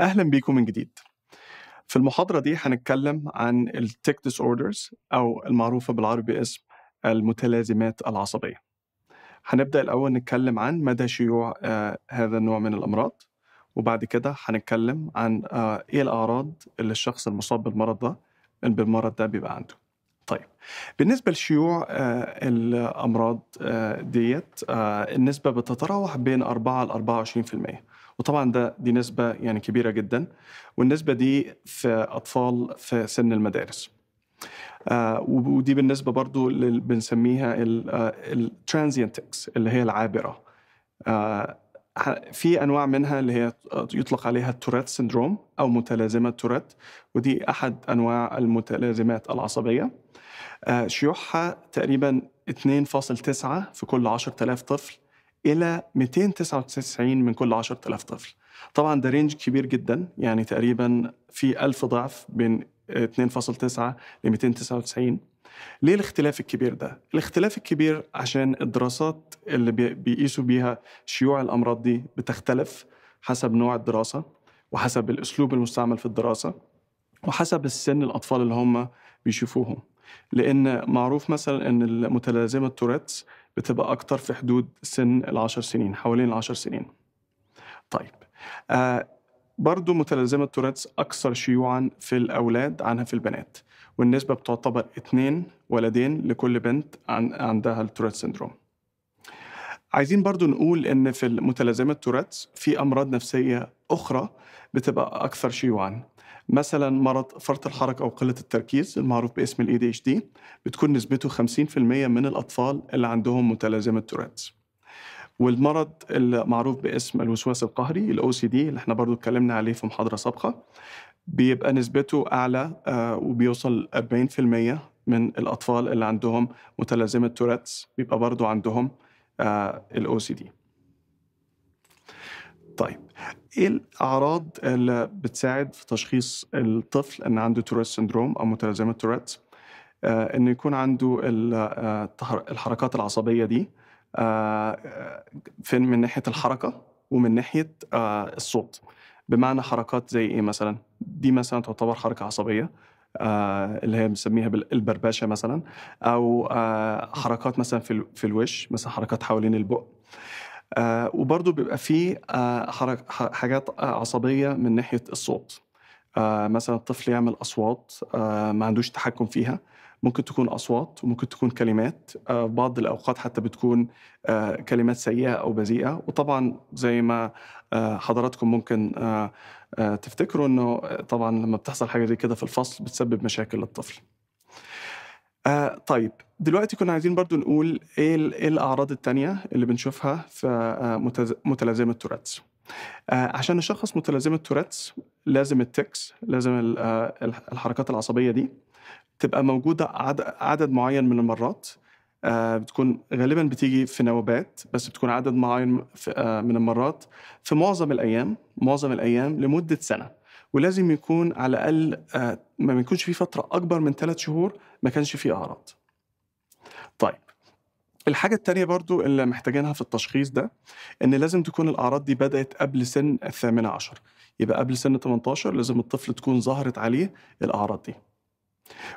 اهلا بيكم من جديد في المحاضرة دي هنتكلم عن التيك ديس اوردرز او المعروفة بالعربي اسم المتلازمات العصبية هنبدأ الأول نتكلم عن مدى شيوع آه هذا النوع من الأمراض وبعد كده هنتكلم عن آه إيه الأعراض اللي الشخص المصاب بالمرض ده بالمرض ده بيبقى عنده طيب بالنسبة لشيوع آه، الأمراض آه، ديت آه، النسبة بتتراوح بين 4 ل 24% وطبعا ده دي نسبة يعني كبيرة جدا والنسبة دي في أطفال في سن المدارس ودي بالنسبة برضو اللي بنسميها الترانزينتكس اللي هي العابرة في انواع منها اللي هي يطلق عليها التوريت سندروم او متلازمه توريت ودي احد انواع المتلازمات العصبيه آه، شيوعها تقريبا 2.9 في كل 10000 طفل إلى 299 من كل 10000 طفل طبعا ده رينج كبير جدا يعني تقريبا في 1000 ضعف بين 2.9 ل 299 ليه الاختلاف الكبير ده؟ الاختلاف الكبير عشان الدراسات اللي بيقيسوا بيها شيوع الأمراض دي بتختلف حسب نوع الدراسة وحسب الأسلوب المستعمل في الدراسة وحسب السن الأطفال اللي هم بيشوفوهم لأن معروف مثلا أن المتلازمة التوريتس بتبقى أكتر في حدود سن العشر سنين حوالين العشر سنين طيب آه برضو متلازمة توريتس أكثر شيوعا في الأولاد عنها في البنات والنسبة بتعتبر اثنين ولدين لكل بنت عن عندها التوريتس سيندروم عايزين برضو نقول إن في المتلازمة توريتس في أمراض نفسية أخرى بتبقى أكثر شيوعا مثلا مرض فرط الحركه او قله التركيز المعروف باسم الاي دي اتش دي بتكون نسبته 50% من الاطفال اللي عندهم متلازمه توريتس والمرض المعروف باسم الوسواس القهري الاو سي دي اللي احنا برضو اتكلمنا عليه في محاضره سابقه بيبقى نسبته اعلى آه، وبيوصل 40% من الاطفال اللي عندهم متلازمه توريتس بيبقى برضو عندهم الاو سي دي طيب ايه الاعراض اللي بتساعد في تشخيص الطفل ان عنده توريت سندروم او متلازمه توريت آه انه يكون عنده آه، الحركات العصبيه دي آه فين من ناحيه الحركه ومن ناحيه آه الصوت بمعنى حركات زي ايه مثلا دي مثلا تعتبر حركه عصبيه آه اللي هي بنسميها بالبربشه مثلا او آه حركات مثلا في, في الوش مثلا حركات حوالين البق آه، وبرضه بيبقى فيه آه، حاجات آه، عصبيه من ناحيه الصوت مثلا الطفل يعمل اصوات ما عندوش تحكم فيها ممكن تكون اصوات وممكن تكون كلمات بعض الاوقات حتى بتكون كلمات سيئه او بذيئه وطبعا زي ما حضراتكم ممكن تفتكروا انه طبعا لما بتحصل حاجه زي كده في الفصل بتسبب مشاكل للطفل آه طيب دلوقتي كنا عايزين برضو نقول ايه, إيه الاعراض التانية اللي بنشوفها في آه، متز... متلازمه توراتس آه عشان نشخص متلازمه توراتس لازم التكس لازم آه، الحركات العصبيه دي تبقى موجوده عدد, عدد معين من المرات آه بتكون غالبا بتيجي في نوبات بس بتكون عدد معين في آه من المرات في معظم الايام معظم الايام لمده سنه ولازم يكون على الاقل آه، ما يكونش في فتره اكبر من ثلاث شهور ما كانش في اعراض طيب الحاجة التانية برضو اللي محتاجينها في التشخيص ده إن لازم تكون الأعراض دي بدأت قبل سن الثامنة عشر يبقى قبل سن 18 لازم الطفل تكون ظهرت عليه الأعراض دي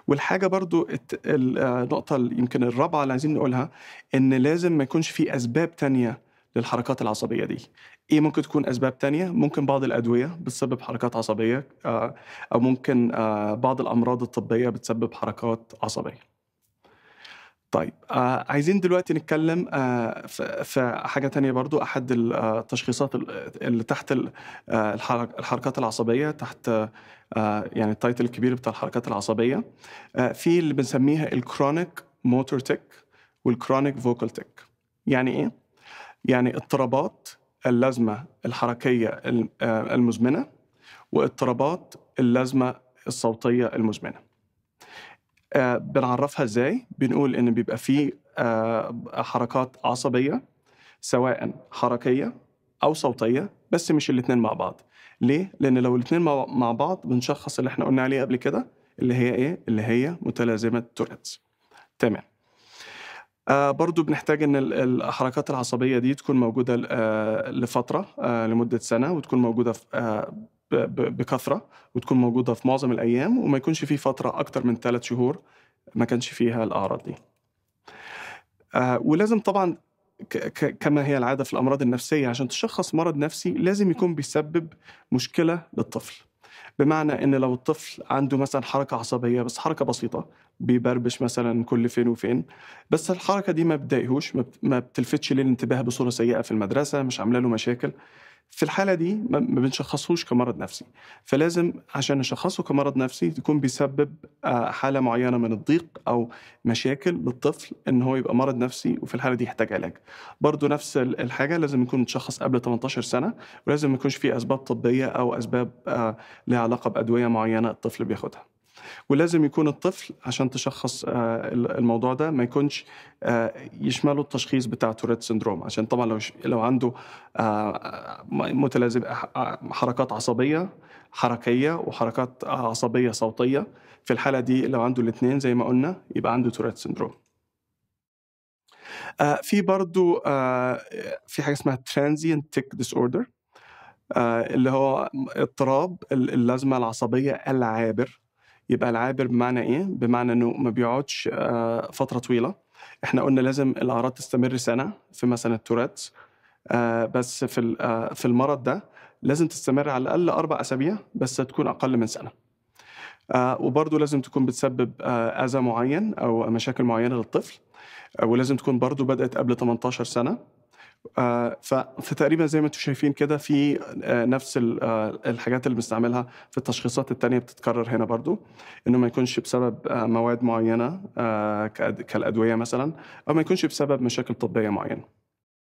والحاجة برضو آه، النقطة يمكن الرابعة اللي عايزين نقولها إن لازم ما يكونش في أسباب تانية للحركات العصبيه دي ايه ممكن تكون اسباب تانية ممكن بعض الادويه بتسبب حركات عصبيه آه، او ممكن آه، بعض الامراض الطبيه بتسبب حركات عصبيه طيب آه، عايزين دلوقتي نتكلم في حاجه تانية برضو احد التشخيصات اللي تحت الحركات العصبيه تحت يعني التايتل الكبير بتاع الحركات العصبيه في اللي بنسميها الكرونيك موتور تيك والكرونيك فوكال تيك يعني ايه يعني اضطرابات اللازمة الحركية آه، المزمنة واضطرابات اللازمة الصوتية المزمنة آه، بنعرفها ازاي بنقول ان بيبقى فيه آه، حركات عصبية سواء حركية أو صوتية بس مش الاثنين مع بعض ليه؟ لأن لو الاثنين مع بعض بنشخص اللي احنا قلنا عليه قبل كده اللي هي ايه؟ اللي هي متلازمة توريتس تمام آه برضو بنحتاج ان الحركات العصبيه دي تكون موجوده آه لفتره آه لمده سنه وتكون موجوده آه، بكثره وتكون موجوده في معظم الايام وما يكونش في فتره اكتر من ثلاث شهور ما كانش فيها الاعراض دي آه، ولازم طبعا كما هي العاده في الامراض النفسيه عشان تشخص مرض نفسي لازم يكون بيسبب مشكله للطفل بمعنى ان لو الطفل عنده مثلا حركه عصبيه بس حركه بسيطه بيبربش مثلا كل فين وفين بس الحركه دي ما بتضايقهوش ما بتلفتش للانتباه بصوره سيئه في المدرسه مش عامله له مشاكل في الحالة دي ما بنشخصهوش كمرض نفسي فلازم عشان نشخصه كمرض نفسي تكون بيسبب آه، حالة معينة من الضيق أو مشاكل للطفل إن هو يبقى مرض نفسي وفي الحالة دي يحتاج علاج برضه نفس الحاجة لازم يكون متشخص قبل 18 سنة ولازم ما يكونش فيه أسباب طبية أو أسباب آه، لها علاقة بأدوية معينة الطفل بياخدها ولازم يكون الطفل عشان تشخص آه، الموضوع ده ما يكونش آه، يشمله التشخيص بتاع توريت سندروم عشان طبعا لو لو عنده آه، متلازم حركات عصبيه حركيه وحركات عصبيه صوتيه في الحاله دي لو عنده الاثنين زي ما قلنا يبقى عنده توريت سندروم في برضو في حاجه اسمها ترانزيانت tick disorder اللي هو اضطراب اللازمه العصبيه العابر يبقى العابر بمعنى ايه؟ بمعنى انه ما بيقعدش آه، فتره طويله احنا قلنا لازم الاعراض تستمر سنه في مثلا التورات آه، بس في آه، في المرض ده لازم تستمر على الاقل اربع اسابيع بس تكون اقل من سنه. وبرضه لازم تكون بتسبب اذى معين او مشاكل معينه للطفل ولازم تكون برضه بدات قبل 18 سنه آه، فتقريبا زي ما انتم شايفين كده في آه، نفس آه، الحاجات اللي بنستعملها في التشخيصات التانية بتتكرر هنا برضو انه ما يكونش بسبب مواد معينة كالأدوية مثلا او ما يكونش بسبب مشاكل طبية معينة